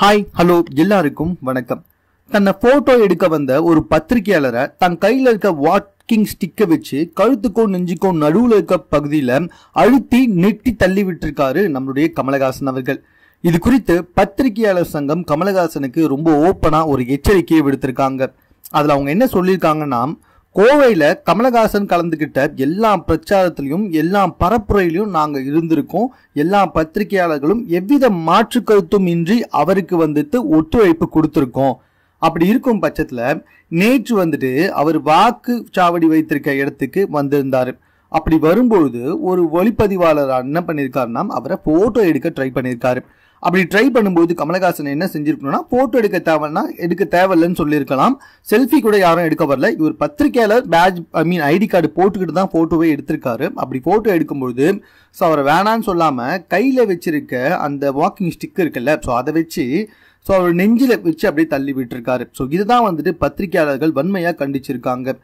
hi hello எல்லாருக்கும் வணக்கம் தன்னை போட்டோ எடுக்க வந்த ஒரு பத்திரிகையாளரை தன் கையில் இருக்க வாக்கிங் ஸ்டிக்கை வச்சு கழுத்துக்கோ நெஞ்சுக்கோ நடுவில் இருக்க பகுதியில் அழுத்தி நெட்டி தள்ளி விட்டுருக்காரு நம்மளுடைய கமலஹாசன் அவர்கள் இது குறித்து பத்திரிகையாளர் சங்கம் கமலஹாசனுக்கு ரொம்ப ஓப்பனாக ஒரு எச்சரிக்கையை விடுத்திருக்காங்க அதில் அவங்க என்ன சொல்லியிருக்காங்கன்னா கோவையில் கமலஹாசன் கலந்துக்கிட்ட எல்லா பிரச்சாரத்திலையும் எல்லா பரப்புரையிலையும் நாங்கள் இருந்திருக்கோம் எல்லா பத்திரிகையாளர்களும் எவ்வித மாற்று கருத்தும் இன்றி அவருக்கு வந்துட்டு ஒத்துழைப்பு கொடுத்துருக்கோம் அப்படி இருக்கும் பட்சத்தில் நேற்று வந்துட்டு அவர் வாக்கு சாவடி வைத்திருக்க இடத்துக்கு வந்திருந்தார் அப்படி வரும்பொழுது ஒரு ஒளிப்பதிவாளர் என்ன பண்ணியிருக்காருன்னா அவரை ஃபோட்டோ எடுக்க ட்ரை பண்ணியிருக்காரு அப்படி ட்ரை பண்ணும்போது கமலஹாசன் என்ன செஞ்சிருக்கணும்னா போட்டோ எடுக்க தேவைன்னா எடுக்க தேவையில்லைன்னு சொல்லியிருக்கலாம் செல்ஃபி கூட யாரும் எடுக்க வரல இவர் பத்திரிகையாளர் badge I mean ID card போட்டுக்கிட்டு தான் ஃபோட்டோவே எடுத்திருக்காரு அப்படி ஃபோட்டோ எடுக்கும்போது ஸோ அவரை வேணான்னு சொல்லாமல் கையில் வச்சிருக்க அந்த வாக்கிங் ஸ்டிக் இருக்குல்ல ஸோ அதை வச்சு ஸோ அவர் நெஞ்சில் வச்சு அப்படியே தள்ளி விட்டுருக்காரு ஸோ இதுதான் வந்துட்டு பத்திரிகையாளர்கள் வன்மையாக கண்டிச்சிருக்காங்க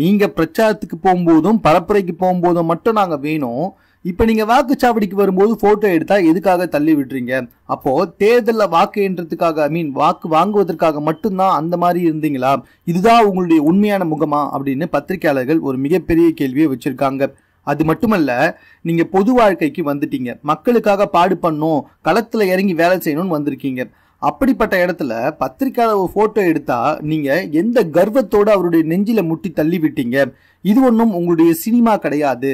நீங்கள் பிரச்சாரத்துக்கு போகும்போதும் பரப்புரைக்கு போகும்போதும் மட்டும் நாங்கள் வேணும் இப்போ நீங்கள் வாக்குச்சாவடிக்கு வரும்போது ஃபோட்டோ எடுத்தால் எதுக்காக தள்ளி விடுறீங்க அப்போது தேர்தலில் வாக்கு என்றதுக்காக ஐ மீன் வாக்கு வாங்குவதற்காக மட்டும்தான் அந்த மாதிரி இருந்தீங்களா இதுதான் உங்களுடைய உண்மையான முகமா அப்படின்னு பத்திரிகையாளர்கள் ஒரு மிகப்பெரிய கேள்வியை வச்சுருக்காங்க அது மட்டுமல்ல நீங்கள் பொது வாழ்க்கைக்கு வந்துட்டீங்க மக்களுக்காக பாடு பண்ணும் களத்தில் இறங்கி வேலை செய்யணும்னு வந்திருக்கீங்க அப்படிப்பட்ட இடத்துல பத்திரிக்கையாளர் ஒரு ஃபோட்டோ எடுத்தா நீங்கள் எந்த கர்வத்தோடு அவருடைய நெஞ்சில் முட்டி தள்ளி விட்டீங்க இது ஒன்றும் உங்களுடைய சினிமா கிடையாது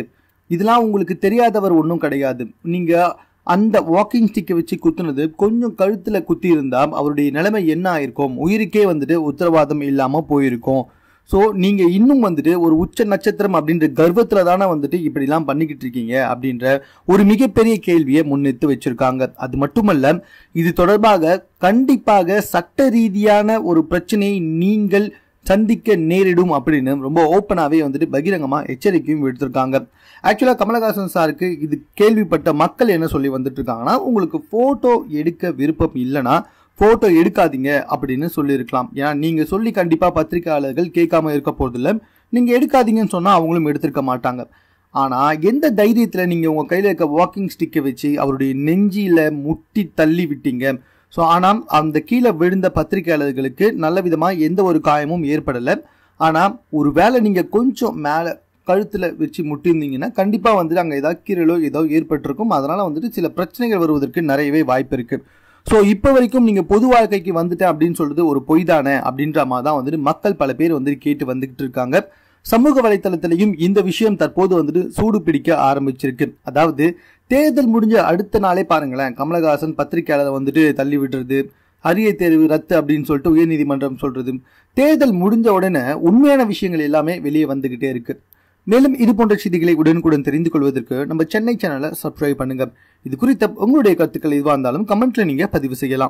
இதெல்லாம் உங்களுக்கு தெரியாதவர் ஒன்றும் கிடையாது நீங்கள் அந்த வாக்கிங் ஸ்டிக்கை வச்சு குத்துனது கொஞ்சம் கழுத்தில் குத்தி இருந்தால் அவருடைய நிலைமை என்ன ஆயிருக்கும் உயிருக்கே வந்துட்டு உத்தரவாதம் இல்லாமல் போயிருக்கும் ஸோ நீங்கள் இன்னும் வந்துட்டு ஒரு உச்ச நட்சத்திரம் அப்படின்ற கர்வத்தில் தானே வந்துட்டு இப்படிலாம் பண்ணிக்கிட்டு இருக்கீங்க அப்படின்ற ஒரு மிகப்பெரிய கேள்வியை முன்னெடுத்து வச்சுருக்காங்க அது மட்டுமல்ல இது தொடர்பாக கண்டிப்பாக சட்ட ரீதியான ஒரு பிரச்சனையை நீங்கள் சந்திக்க நேரிடும் அப்படின்னு ரொம்ப ஓப்பனாகவே வந்துட்டு பகிரங்கமாக எச்சரிக்கையும் விடுத்திருக்காங்க ஆக்சுவலாக கமலஹாசன் சாருக்கு இது கேள்விப்பட்ட மக்கள் என்ன சொல்லி வந்துட்டு இருக்காங்கன்னா உங்களுக்கு ஃபோட்டோ எடுக்க விருப்பம் இல்லைன்னா ஃபோட்டோ எடுக்காதீங்க அப்படின்னு சொல்லியிருக்கலாம் ஏன்னா நீங்கள் சொல்லி கண்டிப்பாக பத்திரிகையாளர்கள் கேட்காம இருக்க போகிறதில்ல நீங்கள் எடுக்காதீங்கன்னு சொன்னால் அவங்களும் எடுத்திருக்க மாட்டாங்க ஆனால் எந்த தைரியத்தில் நீங்கள் உங்கள் கையில் இருக்க வாக்கிங் ஸ்டிக்கை வச்சு அவருடைய நெஞ்சியில் முட்டி தள்ளி விட்டீங்க ஸோ ஆனால் அந்த கீழே விழுந்த பத்திரிகையாளர்களுக்கு நல்ல விதமாக எந்த ஒரு காயமும் ஏற்படலை ஆனால் ஒரு வேளை நீங்கள் கொஞ்சம் மேலே கழுத்தில் வச்சு முட்டியிருந்தீங்கன்னா கண்டிப்பாக வந்துட்டு அங்கே ஏதாவது கீரலோ ஏதோ ஏற்பட்டிருக்கும் அதனால் வந்துட்டு சில பிரச்சனைகள் வருவதற்கு நிறையவே வாய்ப்பு இருக்குது ஸோ இப்போ வரைக்கும் நீங்கள் பொது வாழ்க்கைக்கு வந்துட்டேன் அப்படின்னு சொல்கிறது ஒரு பொய்தானே அப்படின்ற மாதிரி தான் வந்துட்டு மக்கள் பல பேர் வந்துட்டு கேட்டு வந்துக்கிட்டு இருக்காங்க சமூக வலைதளத்திலையும் இந்த விஷயம் தற்போது வந்துட்டு சூடு பிடிக்க ஆரம்பிச்சிருக்கு அதாவது தேர்தல் முடிஞ்ச அடுத்த நாளே பாருங்களேன் கமலஹாசன் பத்திரிகையாளரை வந்துட்டு தள்ளி விடுறது அரிய தேர்வு ரத்து அப்படின்னு சொல்லிட்டு உயர்நீதிமன்றம் சொல்றது தேர்தல் முடிஞ்ச உடனே உண்மையான விஷயங்கள் எல்லாமே வெளியே வந்துகிட்டே இருக்கு மேலும் இது போன்ற செய்திகளை உடனுக்குடன் தெரிந்து கொள்வதற்கு நம்ம சென்னை சேனலை சப்ஸ்கிரைப் பண்ணுங்க இது குறித்த உங்களுடைய கருத்துக்கள் எதுவாக இருந்தாலும் கமெண்ட்ல நீங்க பதிவு செய்யலாம்